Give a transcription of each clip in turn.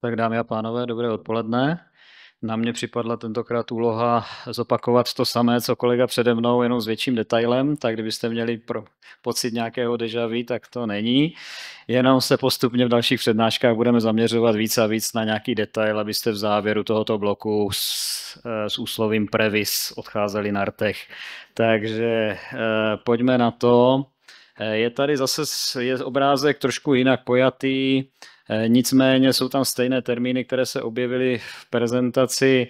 Tak dámy a pánové, dobré odpoledne. Na mě připadla tentokrát úloha zopakovat to samé, co kolega přede mnou, jenom s větším detailem, tak kdybyste měli pro pocit nějakého deja vu, tak to není. Jenom se postupně v dalších přednáškách budeme zaměřovat víc a víc na nějaký detail, abyste v závěru tohoto bloku s, eh, s úslovím previs odcházeli na rtech. Takže eh, pojďme na to. Eh, je tady zase je obrázek trošku jinak pojatý. Eh, nicméně jsou tam stejné termíny, které se objevily v prezentaci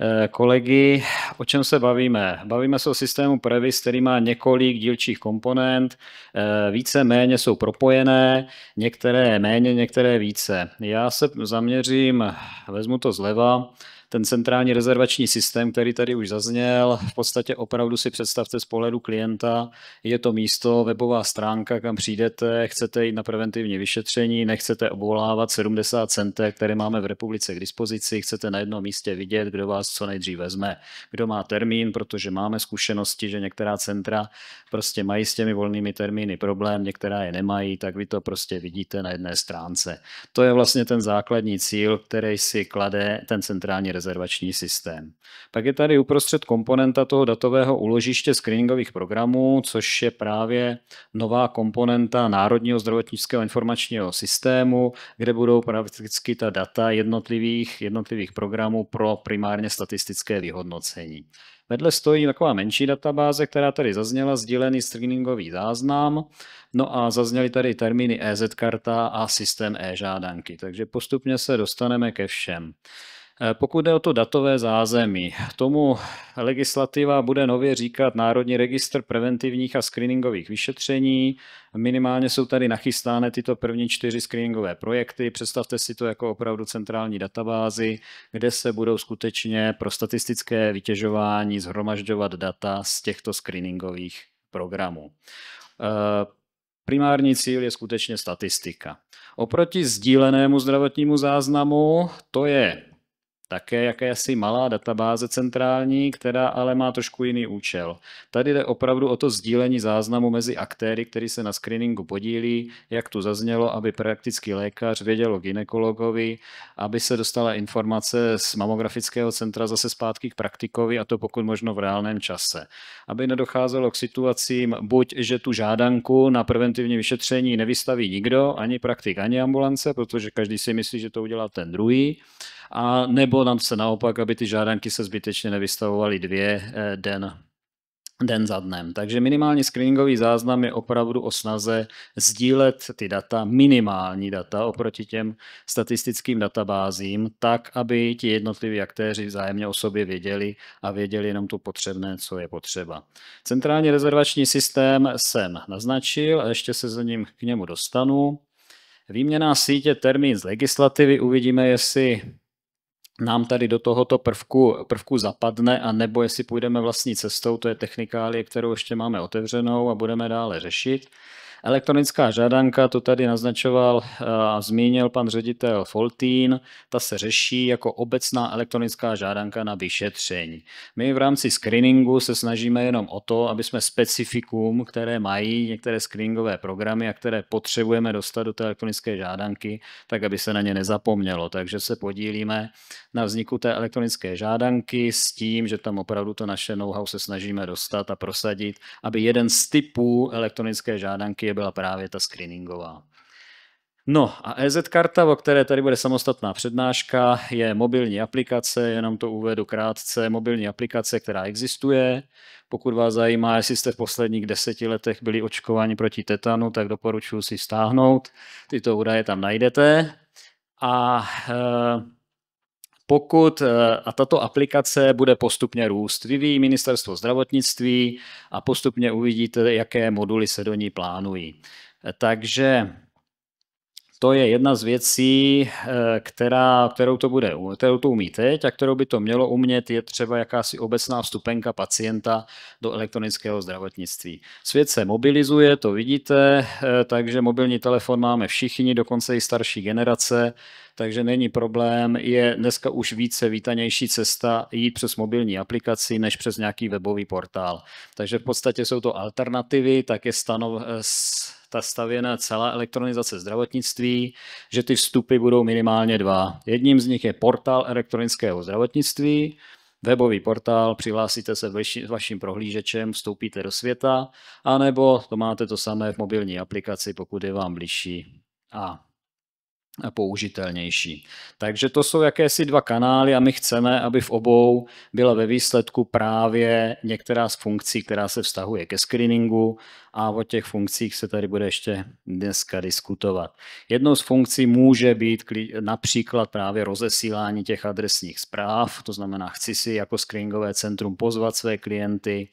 eh, kolegy. O čem se bavíme? Bavíme se o systému Previs, který má několik dílčích komponent, eh, více méně jsou propojené, některé méně, některé více. Já se zaměřím, vezmu to zleva, ten centrální rezervační systém, který tady už zazněl, v podstatě opravdu si představte z pohledu klienta, je to místo, webová stránka, kam přijdete, chcete jít na preventivní vyšetření, nechcete obvolávat 70 center, které máme v republice k dispozici, chcete na jednom místě vidět, kdo vás co nejdřív vezme, kdo má termín, protože máme zkušenosti, že některá centra prostě mají s těmi volnými termíny problém, některá je nemají, tak vy to prostě vidíte na jedné stránce. To je vlastně ten základní cíl, který si klade ten centrální rezervační rezervační systém. Pak je tady uprostřed komponenta toho datového uložiště screeningových programů, což je právě nová komponenta Národního zdravotnického informačního systému, kde budou prakticky ta data jednotlivých, jednotlivých programů pro primárně statistické vyhodnocení. Vedle stojí taková menší databáze, která tady zazněla, sdílený screeningový záznam, no a zazněly tady termíny EZ karta a systém e-žádanky, takže postupně se dostaneme ke všem. Eh, pokud jde o to datové zázemí, tomu legislativa bude nově říkat Národní registr preventivních a screeningových vyšetření. Minimálně jsou tady nachystány tyto první čtyři screeningové projekty. Představte si to jako opravdu centrální databázi, kde se budou skutečně pro statistické vytěžování zhromažďovat data z těchto screeningových programů. Eh, primární cíl je skutečně statistika. Oproti sdílenému zdravotnímu záznamu, to je také jakési malá databáze centrální, která ale má trošku jiný účel. Tady jde opravdu o to sdílení záznamu mezi aktéry, který se na screeningu podílí, jak tu zaznělo, aby praktický lékař věděl o ginekologovi, aby se dostala informace z mamografického centra zase zpátky k praktikovi a to pokud možno v reálném čase. Aby nedocházelo k situacím, buď že tu žádanku na preventivní vyšetření nevystaví nikdo, ani praktik, ani ambulance, protože každý si myslí, že to udělá ten druhý, a nebo nám se naopak, aby ty žádanky se zbytečně nevystavovaly dvě eh, den den za dnem. Takže minimální screeningový záznam je opravdu o snaze sdílet ty data, minimální data oproti těm statistickým databázím, tak, aby ti jednotliví aktéři vzájemně o sobě věděli a věděli jenom to potřebné, co je potřeba. Centrální rezervační systém jsem naznačil a ještě se za ním k němu dostanu. Výměná sítě termín z legislativy, uvidíme, jestli nám tady do tohoto prvku, prvku zapadne, a nebo jestli půjdeme vlastní cestou, to je technikálie, kterou ještě máme otevřenou a budeme dále řešit. Elektronická žádanka, to tady naznačoval eh, a zmínil pan ředitel Foltín, ta se řeší jako obecná elektronická žádanka na vyšetření. My v rámci screeningu se snažíme jenom o to, aby jsme specifikum, které mají některé screeningové programy a které potřebujeme dostat do té elektronické žádanky, tak aby se na ně nezapomnělo. Takže se podílíme na vzniku té elektronické žádanky s tím, že tam opravdu to naše know-how se snažíme dostat a prosadit, aby jeden z typů elektronické žádanky strategie byla právě ta screeningová. No a EZ karta, o které tady bude samostatná přednáška, je mobilní aplikace, jenom to uvedu krátce, mobilní aplikace, která existuje. Pokud vás zajímá, jestli jste v posledních deseti letech byli očkováni proti tetanu, tak doporučuji si stáhnout. Tyto údaje tam najdete. A e, pokud eh, a tato aplikace bude postupně růst, vyvíjí ministerstvo zdravotnictví a postupně uvidíte, jaké moduly se do ní plánují. Eh, takže to je jedna z věcí, eh, která, kterou, to bude, kterou to umí teď a kterou by to mělo umět, je třeba jakási obecná vstupenka pacienta do elektronického zdravotnictví. Svět se mobilizuje, to vidíte, takže mobilní telefon máme všichni, dokonce i starší generace, takže není problém. Je dneska už více vítanější cesta jít přes mobilní aplikaci než přes nějaký webový portál. Takže v podstatě jsou to alternativy, tak je stanov, eh, ta stavěna celá elektronizace zdravotnictví, že ty vstupy budou minimálně dva. Jedním z nich je portál elektronického zdravotnictví, webový portál, přihlásíte se s vaším prohlížečem, vstoupíte do světa, anebo to máte to samé v mobilní aplikaci, pokud je vám bližší. A použitelnější. Takže to jsou jakési dva kanály a my chceme, aby v obou byla ve výsledku právě některá z funkcí, která se vztahuje ke screeningu a o těch funkcích se tady bude ještě dneska diskutovat. Jednou z funkcí může být například právě rozesílání těch adresních zpráv, to znamená, chci si jako screeningové centrum pozvat své klienty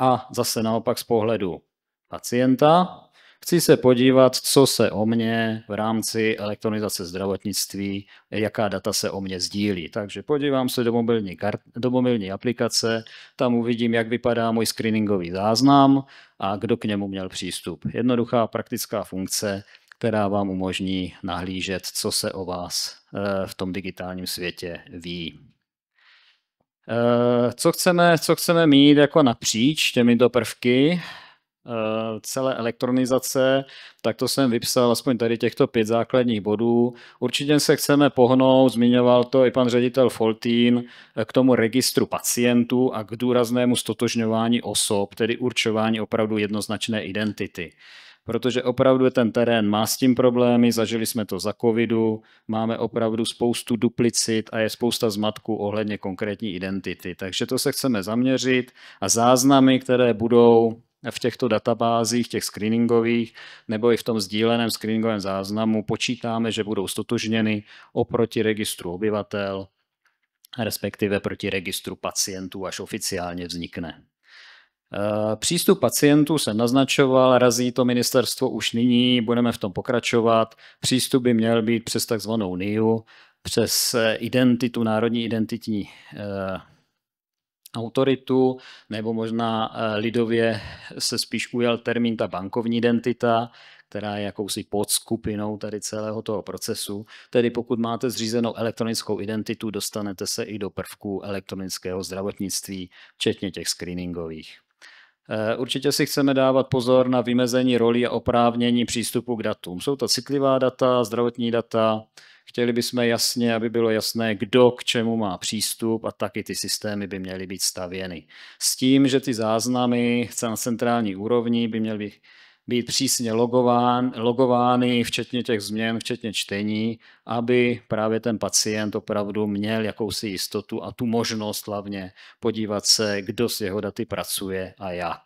a zase naopak z pohledu pacienta, Chci se podívat, co se o mě v rámci elektronizace zdravotnictví, jaká data se o mě sdílí. Takže podívám se do mobilní, kart, do mobilní aplikace, tam uvidím, jak vypadá můj screeningový záznam a kdo k němu měl přístup. Jednoduchá praktická funkce, která vám umožní nahlížet, co se o vás eh, v tom digitálním světě ví. Eh, co chceme, co chceme mít jako napříč těmito prvky? Eh, celé elektronizace, tak to jsem vypsal aspoň tady těchto pět základních bodů. Určitě se chceme pohnout, zmiňoval to i pan ředitel Foltín, eh, k tomu registru pacientů a k důraznému stotožňování osob, tedy určování opravdu jednoznačné identity protože opravdu ten terén má s tím problémy, zažili jsme to za covidu, máme opravdu spoustu duplicit a je spousta zmatků ohledně konkrétní identity. Takže to se chceme zaměřit a záznamy, které budou v těchto databázích, těch screeningových, nebo i v tom sdíleném screeningovém záznamu počítáme, že budou stotožněny oproti registru obyvatel, respektive proti registru pacientů, až oficiálně vznikne. Eh, přístup pacientů se naznačoval, razí to ministerstvo už nyní, budeme v tom pokračovat. Přístup by měl být přes takzvanou NIU, přes eh, identitu, národní identitní eh, autoritu, nebo možná eh, lidově se spíš ujel termín ta bankovní identita, která je jakousi podskupinou tady celého toho procesu. Tedy pokud máte zřízenou elektronickou identitu, dostanete se i do prvků elektronického zdravotnictví, včetně těch screeningových. Eh, určitě si chceme dávat pozor na vymezení roli a oprávnění přístupu k datům. Jsou to citlivá data, zdravotní data, Chtěli bychom jasně, aby bylo jasné, kdo k čemu má přístup a taky ty systémy by měly být stavěny. S tím, že ty záznamy na centrální úrovni by měly být být přísně logován, logovány, včetně těch změn, včetně čtení, aby právě ten pacient opravdu měl jakousi jistotu a tu možnost hlavně podívat se, kdo s jeho daty pracuje a jak.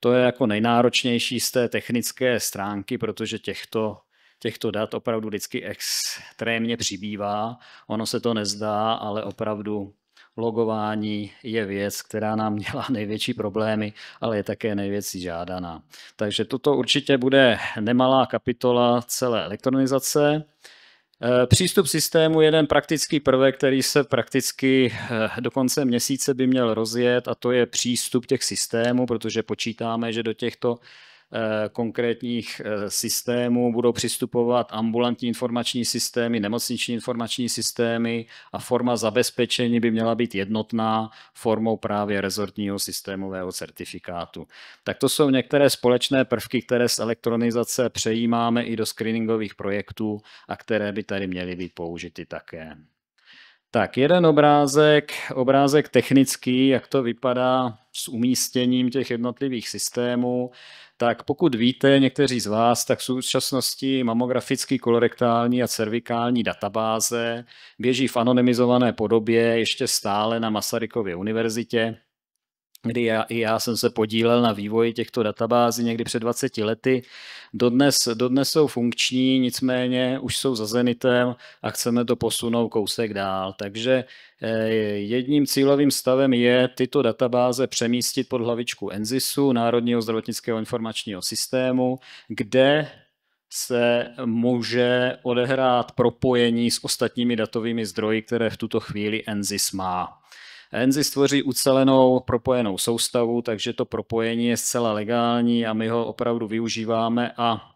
To je jako nejnáročnější z té technické stránky, protože těchto těchto dat opravdu vždycky extrémně přibývá. Ono se to nezdá, ale opravdu logování je věc, která nám dělá největší problémy, ale je také největší žádaná. Takže toto určitě bude nemalá kapitola celé elektronizace. Eh, přístup systému je jeden praktický prvek, který se prakticky eh, do konce měsíce by měl rozjet a to je přístup těch systémů, protože počítáme, že do těchto Eh, konkrétních eh, systémů budou přistupovat ambulantní informační systémy, nemocniční informační systémy a forma zabezpečení by měla být jednotná formou právě rezortního systémového certifikátu. Tak to jsou některé společné prvky, které z elektronizace přejímáme i do screeningových projektů a které by tady měly být použity také. Tak jeden obrázek, obrázek technický, jak to vypadá s umístěním těch jednotlivých systémů. Tak pokud víte, někteří z vás, tak v současnosti mamografický, kolorektální a cervikální databáze běží v anonymizované podobě ještě stále na Masarykově univerzitě kdy já, i já jsem se podílel na vývoji těchto databází někdy před 20 lety. Dodnes, dodnes jsou funkční, nicméně už jsou za Zenitem a chceme to posunout kousek dál. Takže eh, jedním cílovým stavem je tyto databáze přemístit pod hlavičku NZISu, Národního zdravotnického informačního systému, kde se může odehrát propojení s ostatními datovými zdroji, které v tuto chvíli NZIS má. ENZY stvoří ucelenou propojenou soustavu, takže to propojení je zcela legální a my ho opravdu využíváme a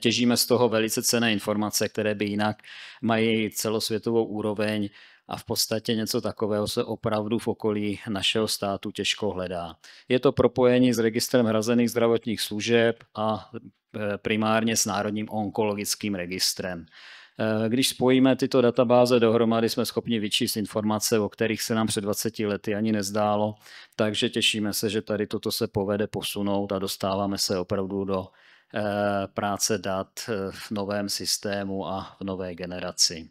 těžíme z toho velice cené informace, které by jinak mají celosvětovou úroveň a v podstatě něco takového se opravdu v okolí našeho státu těžko hledá. Je to propojení s registrem hrazených zdravotních služeb a e, primárně s Národním onkologickým registrem. Eh, když spojíme tyto databáze dohromady, jsme schopni vyčíst informace, o kterých se nám před 20 lety ani nezdálo, takže těšíme se, že tady toto se povede posunout a dostáváme se opravdu do eh, práce dat eh, v novém systému a v nové generaci.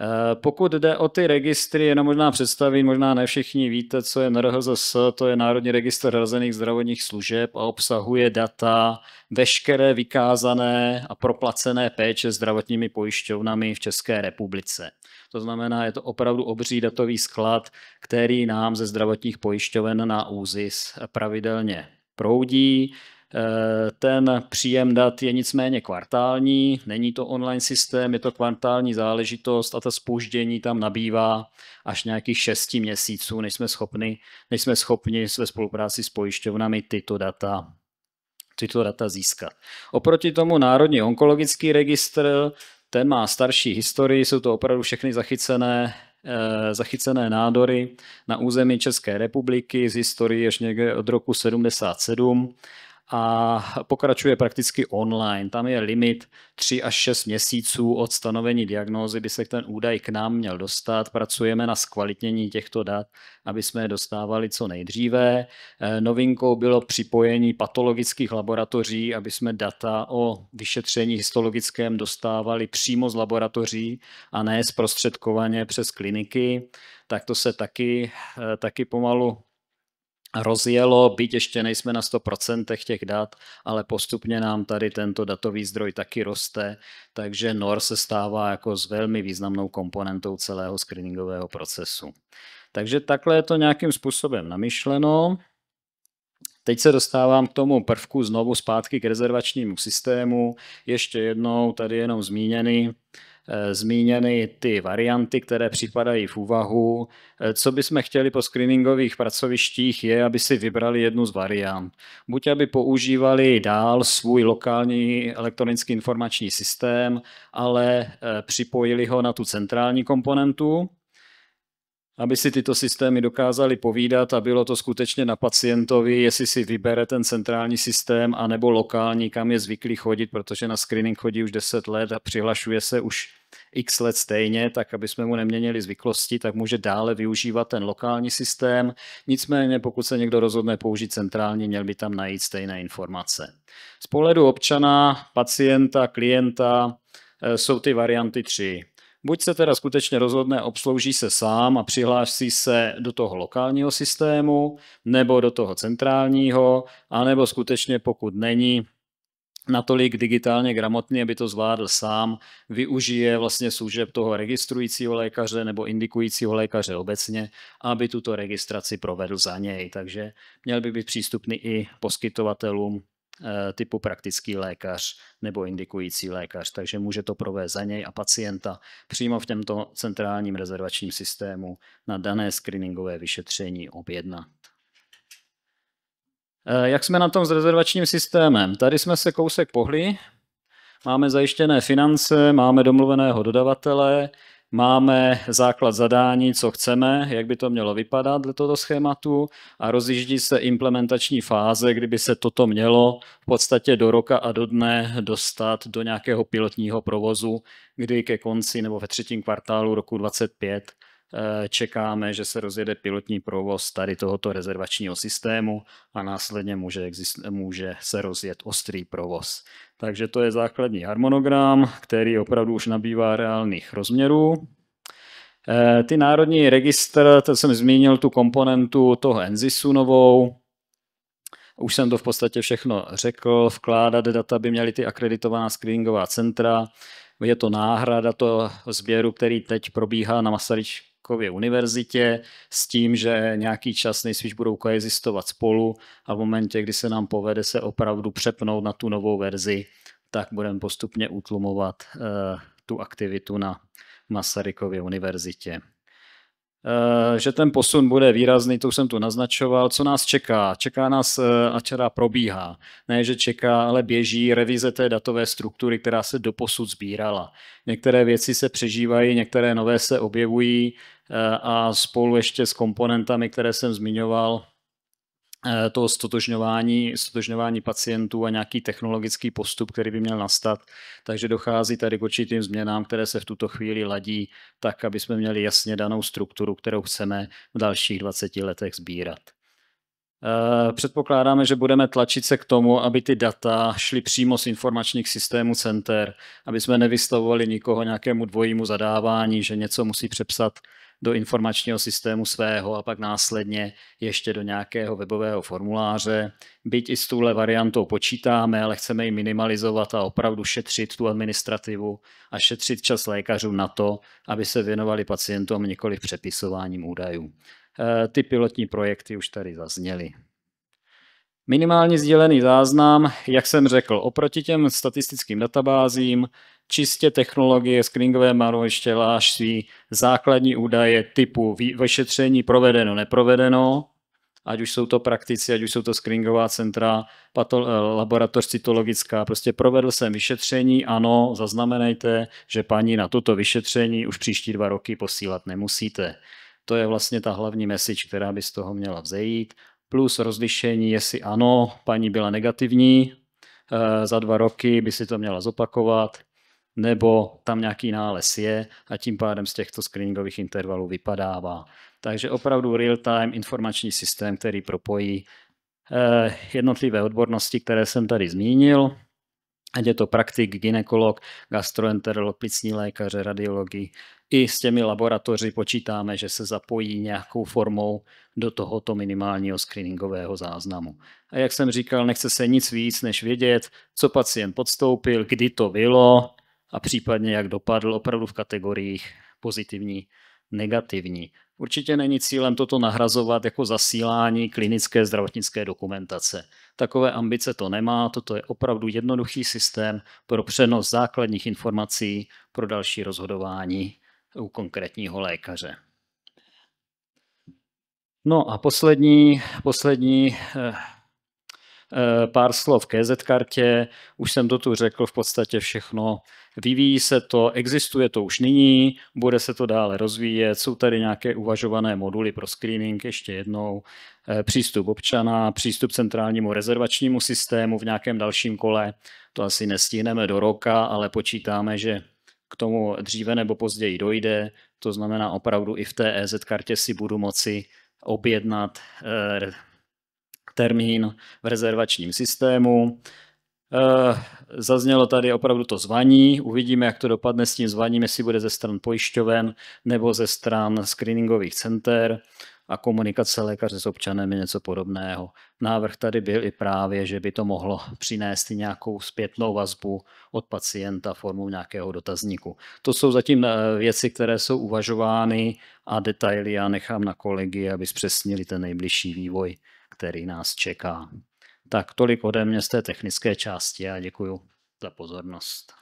Eh, pokud jde o ty registry, jenom možná představím, možná ne všichni víte, co je NRHZS, to je Národní registr hrazených zdravotních služeb a obsahuje data veškeré vykázané a proplacené péče zdravotními pojišťovnami v České republice. To znamená, je to opravdu obří datový sklad, který nám ze zdravotních pojišťoven na ÚZIS pravidelně proudí. Eh, ten příjem dat je nicméně kvartální, není to online systém, je to kvartální záležitost a to spouždění tam nabývá až nějakých 6 měsíců, než jsme schopni, než jsme schopni ve spolupráci s pojišťovnami tyto data tyto data získat. Oproti tomu Národní onkologický registr, ten má starší historii, jsou to opravdu všechny zachycené eh, zachycené nádory na území České republiky z historie ještě někde od roku 77 a pokračuje prakticky online. Tam je limit 3 až 6 měsíců od stanovení diagnózy, by se ten údaj k nám měl dostat. Pracujeme na zkvalitnění těchto dat, aby jsme je dostávali co nejdříve. Eh, novinkou bylo připojení patologických laboratoří, aby jsme data o vyšetření histologickém dostávali přímo z laboratoří a ne zprostředkovaně přes kliniky. Tak to se taky, eh, taky pomalu rozjelo, byť ještě nejsme na 100% těch dat, ale postupně nám tady tento datový zdroj taky roste, takže NOR se stává jako s velmi významnou komponentou celého screeningového procesu. Takže takhle je to nějakým způsobem namyšleno. Teď se dostávám k tomu prvku znovu zpátky k rezervačnímu systému. Ještě jednou tady jenom zmíněný Eh, zmíněny ty varianty, které připadají v úvahu. Eh, co bychom chtěli po screeningových pracovištích je, aby si vybrali jednu z variant. Buď aby používali dál svůj lokální elektronický informační systém, ale eh, připojili ho na tu centrální komponentu, aby si tyto systémy dokázaly povídat a bylo to skutečně na pacientovi, jestli si vybere ten centrální systém a nebo lokální, kam je zvyklý chodit, protože na screening chodí už 10 let a přihlašuje se už x let stejně, tak aby jsme mu neměnili zvyklosti, tak může dále využívat ten lokální systém. Nicméně, pokud se někdo rozhodne použít centrální, měl by tam najít stejné informace. Z pohledu občana, pacienta, klienta eh, jsou ty varianty tři Buď se teda skutečně rozhodne, obslouží se sám a přihlásí se do toho lokálního systému, nebo do toho centrálního, anebo skutečně pokud není natolik digitálně gramotný, aby to zvládl sám, využije vlastně služeb toho registrujícího lékaře nebo indikujícího lékaře obecně, aby tuto registraci provedl za něj. Takže měl by být přístupný i poskytovatelům Eh, typu praktický lékař nebo indikující lékař, takže může to provést za něj a pacienta přímo v těmto centrálním rezervačním systému na dané screeningové vyšetření objednat. Eh, jak jsme na tom s rezervačním systémem? Tady jsme se kousek pohli, máme zajištěné finance, máme domluveného dodavatele, máme základ zadání, co chceme, jak by to mělo vypadat dle tohoto schématu a rozjíždí se implementační fáze, kdyby se toto mělo v podstatě do roka a do dne dostat do nějakého pilotního provozu, kdy ke konci nebo ve třetím kvartálu roku 2025 eh, čekáme, že se rozjede pilotní provoz tady tohoto rezervačního systému a následně může, může se rozjet ostrý provoz. Takže to je základní harmonogram, který opravdu už nabývá reálných rozměrů. Eh, ty národní registr, to jsem zmínil tu komponentu toho Enzisu novou, už jsem to v podstatě všechno řekl, vkládat data by měly ty akreditovaná screeningová centra, je to náhrada toho sběru, který teď probíhá na Masaryč, Masarykově univerzitě s tím, že nějaký čas nejspíš budou koexistovat spolu a v momentě, kdy se nám povede se opravdu přepnout na tu novou verzi, tak budeme postupně utlumovat eh, tu aktivitu na Masarykově univerzitě. Eh, že ten posun bude výrazný, to už jsem tu naznačoval. Co nás čeká? Čeká nás, eh, a čera probíhá. Ne, že čeká, ale běží revize té datové struktury, která se doposud sbírala. Některé věci se přežívají, některé nové se objevují eh, a spolu ještě s komponentami, které jsem zmiňoval, Eh, to stotožňování, stotožňování pacientů a nějaký technologický postup, který by měl nastat. Takže dochází tady k určitým změnám, které se v tuto chvíli ladí, tak, aby jsme měli jasně danou strukturu, kterou chceme v dalších 20 letech sbírat. Eh, předpokládáme, že budeme tlačit se k tomu, aby ty data šly přímo z informačních systémů center, aby jsme nevystavovali nikoho nějakému dvojímu zadávání, že něco musí přepsat do informačního systému svého a pak následně ještě do nějakého webového formuláře. Byť i s touhle variantou počítáme, ale chceme ji minimalizovat a opravdu šetřit tu administrativu a šetřit čas lékařů na to, aby se věnovali pacientům několik přepisováním údajů. E, ty pilotní projekty už tady zazněly. Minimálně sdílený záznam, jak jsem řekl, oproti těm statistickým databázím čistě technologie screeningové maroviště lážství, základní údaje typu vyšetření provedeno, neprovedeno, ať už jsou to praktici, ať už jsou to screeningová centra, eh, laboratoř cytologická, prostě provedl jsem vyšetření, ano, zaznamenejte, že paní na toto vyšetření už příští dva roky posílat nemusíte. To je vlastně ta hlavní message, která by z toho měla vzejít, plus rozlišení, jestli ano, paní byla negativní, eh, za dva roky by si to měla zopakovat, nebo tam nějaký nález je a tím pádem z těchto screeningových intervalů vypadává. Takže opravdu real-time informační systém, který propojí eh, jednotlivé odbornosti, které jsem tady zmínil, ať je to praktik, ginekolog, gastroenterolog, plicní lékaře, radiologi. I s těmi laboratoři počítáme, že se zapojí nějakou formou do tohoto minimálního screeningového záznamu. A jak jsem říkal, nechce se nic víc, než vědět, co pacient podstoupil, kdy to bylo, a případně jak dopadl opravdu v kategoriích pozitivní, negativní. Určitě není cílem toto nahrazovat jako zasílání klinické zdravotnické dokumentace. Takové ambice to nemá, toto je opravdu jednoduchý systém pro přenos základních informací pro další rozhodování u konkrétního lékaře. No a poslední, poslední eh, Eh, pár slov k EZ kartě, už jsem to tu řekl v podstatě všechno. Vyvíjí se to, existuje to už nyní, bude se to dále rozvíjet, jsou tady nějaké uvažované moduly pro screening ještě jednou, eh, přístup občana, přístup centrálnímu rezervačnímu systému v nějakém dalším kole, to asi nestihneme do roka, ale počítáme, že k tomu dříve nebo později dojde, to znamená opravdu i v té EZ kartě si budu moci objednat eh, termín v rezervačním systému. Eh, zaznělo tady opravdu to zvaní. Uvidíme, jak to dopadne s tím zvaním, jestli bude ze stran pojišťoven nebo ze stran screeningových center a komunikace lékaře s občanem je něco podobného. Návrh tady byl i právě, že by to mohlo přinést nějakou zpětnou vazbu od pacienta formou nějakého dotazníku. To jsou zatím eh, věci, které jsou uvažovány a detaily já nechám na kolegy, aby zpřesnili ten nejbližší vývoj který nás čeká. Tak tolik ode mě z té technické části a děkuji za pozornost.